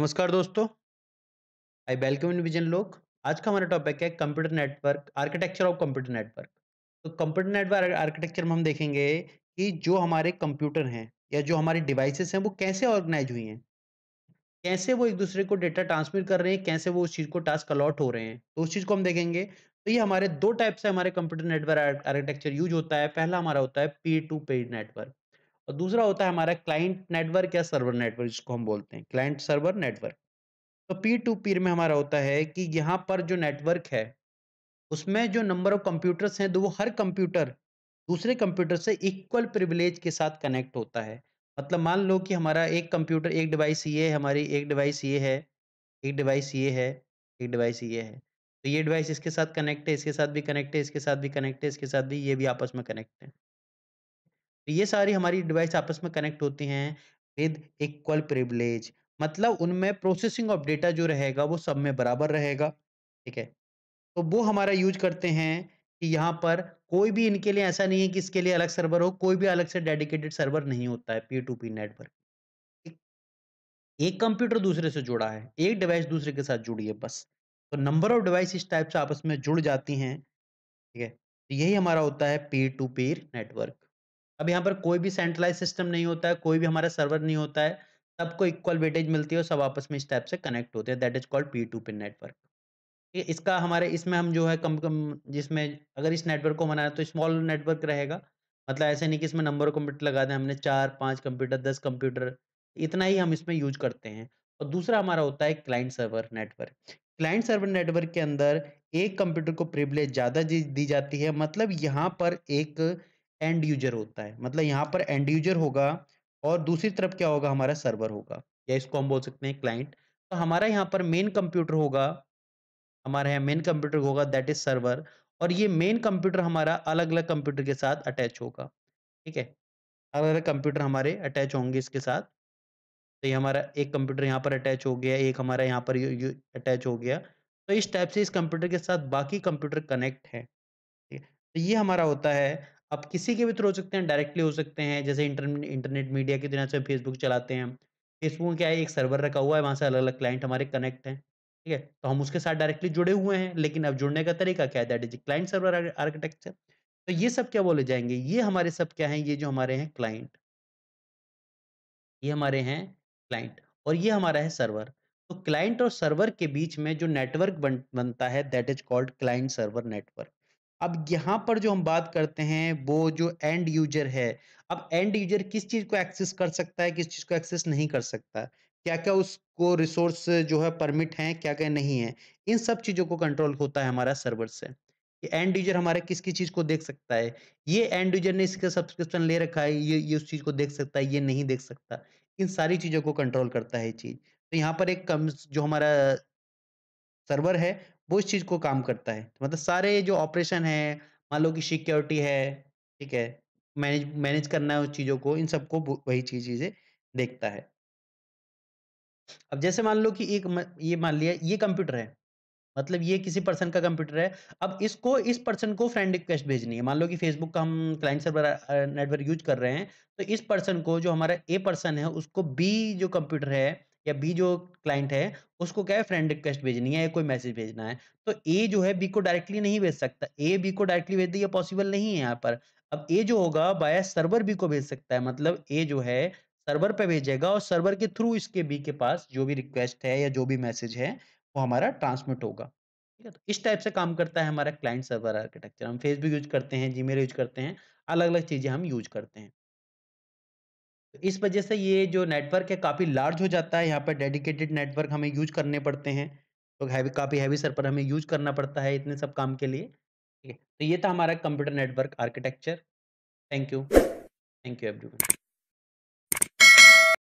नमस्कार दोस्तों I welcome in vision लोक आज का हमारा टॉपिक है computer network architecture of computer network तो कंप्यूटर नेटवर्क आर्किटेक्चर में हम देखेंगे कि जो हमारे कंप्यूटर हैं या जो हमारी डिवाइसेस हैं वो कैसे ऑर्गेनाइज हुई हैं कैसे वो एक दूसरे को डेटा ट्रांसमिट कर रहे हैं कैसे वो उस चीज़ को टास्क अलॉट हो रहे हैं तो उस चीज़ को हम देखेंगे तो ये हमारे दो टाइप से हमारे कंप्यूटर नेटवर्क आर्किटेक्चर यूज होता है पहला हमारा होता है पी टू पे नेटवर्क और दूसरा होता है हमारा क्लाइंट नेटवर्क या सर्वर नेटवर्क जिसको हम बोलते हैं क्लाइंट सर्वर नेटवर्क तो पी टू पीर में हमारा होता है कि यहाँ पर जो नेटवर्क है उसमें जो नंबर ऑफ कंप्यूटर्स हैं तो वो हर कंप्यूटर दूसरे कंप्यूटर से इक्वल प्रिविलेज के साथ कनेक्ट होता है मतलब मान लो कि हमारा एक कंप्यूटर एक डिवाइस ये है हमारी एक डिवाइस ये है एक डिवाइस ये है एक डिवाइस ये है तो ये डिवाइस इसके साथ कनेक्ट है इसके साथ भी कनेक्ट है इसके साथ भी कनेक्ट है इसके साथ भी ये भी आपस में कनेक्ट है तो ये सारी हमारी डिवाइस आपस में कनेक्ट होती हैं विद इक्वल प्रिवलेज मतलब उनमें प्रोसेसिंग ऑफ डेटा जो रहेगा वो सब में बराबर रहेगा ठीक है तो वो हमारा यूज करते हैं कि यहाँ पर कोई भी इनके लिए ऐसा नहीं है कि इसके लिए अलग सर्वर हो कोई भी अलग से डेडिकेटेड सर्वर नहीं होता है पी टू पी नेटवर्क एक कंप्यूटर दूसरे से जुड़ा है एक डिवाइस दूसरे के साथ जुड़ी है बस तो नंबर ऑफ डिवाइस इस टाइप से आपस में जुड़ जाती हैं ठीक है तो यही हमारा होता है पी टू पीर नेटवर्क अब यहाँ पर कोई भी सेंट्रलाइज सिस्टम नहीं होता है कोई भी हमारा सर्वर नहीं होता है सबको इक्वल वेटेज मिलती है और सब आपस में इस टाइप से कनेक्ट होते हैं that is called P to peer network इसका हमारे इसमें हम जो है कम कम जिसमें अगर इस नेटवर्क को बनाया तो स्मॉल नेटवर्क रहेगा मतलब ऐसे नहीं कि इसमें नंबर कंप्यूटर लगा दें हमने चार पाँच कंप्यूटर दस कंप्यूटर इतना ही हम इसमें यूज करते हैं और दूसरा हमारा होता है client server network client server network के अंदर एक कंप्यूटर को प्रिवलेज ज़्यादा दी जाती है मतलब यहाँ पर एक एंड यूजर होता है मतलब यहाँ पर एंड यूजर होगा और दूसरी तरफ क्या होगा हमारा सर्वर होगा या इसको हम बोल सकते हैं क्लाइंट तो हमारा यहाँ पर मेन कंप्यूटर होगा हमारा यहाँ मेन कंप्यूटर होगा दैट इज सर्वर और ये मेन कंप्यूटर हमारा अलग अलग कंप्यूटर के साथ अटैच होगा ठीक है अलग अलग कंप्यूटर हमारे अटैच होंगे इसके साथ तो ये हमारा एक कंप्यूटर यहाँ पर अटैच हो गया एक हमारा यहाँ पर अटैच हो गया तो इस टाइप से इस कंप्यूटर के साथ बाकी कंप्यूटर कनेक्ट है ठीक है तो ये हमारा होता है आप किसी के भी थ्रू हो सकते हैं डायरेक्टली हो सकते हैं जैसे इंटर इंटरनेट मीडिया की दुनिया से फेसबुक चलाते हैं फेसबुक क्या है एक सर्वर रखा हुआ है वहाँ से अलग अलग क्लाइंट हमारे कनेक्ट हैं ठीक है तो हम उसके साथ डायरेक्टली जुड़े हुए हैं लेकिन अब जुड़ने का तरीका क्या है that is client server architecture तो ये सब क्या बोले जाएंगे ये हमारे सब क्या है ये जो हमारे हैं क्लाइंट ये हमारे हैं क्लाइंट और ये हमारा है सर्वर तो क्लाइंट और सर्वर के बीच में जो नेटवर्क बन, बनता है that is called client server network अब यहाँ पर जो हम बात करते हैं वो जो एंड यूजर है अब एंड यूजर किस चीज़ को एक्सेस कर सकता है किस चीज़ को एक्सेस नहीं कर सकता क्या क्या उसको रिसोर्स जो है परमिट है क्या क्या नहीं है इन सब चीज़ों को कंट्रोल होता है हमारा सर्वर से कि एंड यूजर हमारे किस किस चीज़ को देख सकता है ये एंड यूजर ने इसका सब्सक्रिप्शन ले रखा है ये ये उस चीज़ को देख सकता है ये नहीं देख सकता इन सारी चीज़ों को कंट्रोल करता है चीज़ तो यहाँ पर एक कम जो हमारा सर्वर है वो इस चीज को काम करता है तो मतलब सारे जो ऑपरेशन है मान लो कि सिक्योरिटी है ठीक है मैनेज मैनेज करना है उस चीज़ों को इन सबको वही चीज चीज़ें देखता है अब जैसे मान लो कि एक ये मान लिया ये कंप्यूटर है मतलब ये किसी पर्सन का कंप्यूटर है अब इसको इस पर्सन को फ्रेंड रिक्वेस्ट भेजनी है मान लो कि फेसबुक का हम क्लाइंट सर्वर नेटवर्क यूज कर रहे हैं तो इस पर्सन को जो हमारा ए पर्सन है उसको बी जो कंप्यूटर है या बी जो क्लाइंट है उसको क्या है फ्रेंड रिक्वेस्ट भेजनी है या कोई मैसेज भेजना है तो ए जो है बी को डायरेक्टली नहीं भेज सकता ए बी को डायरेक्टली भेज दे ये पॉसिबल नहीं है यहाँ पर अब ए जो होगा बाया सर्वर बी को भेज सकता है मतलब ए जो है सर्वर पे भेजेगा और सर्वर के थ्रू इसके बी के पास जो भी रिक्वेस्ट है या जो भी मैसेज है वो हमारा ट्रांसमिट होगा ठीक है तो इस टाइप से काम करता है हमारा क्लाइंट सर्वर आर्किटेक्चर हम फेसबुक यूज करते हैं जीमेल यूज करते हैं अलग अलग चीज़ें हम यूज करते हैं तो इस वजह से ये जो नेटवर्क है काफ़ी लार्ज हो जाता है यहाँ पर डेडिकेटेड नेटवर्क हमें यूज करने पड़ते हैं तो हैवी काफ़ी हैवी पर हमें यूज करना पड़ता है इतने सब काम के लिए ठीक है तो ये था हमारा computer network architecture thank you thank you everyone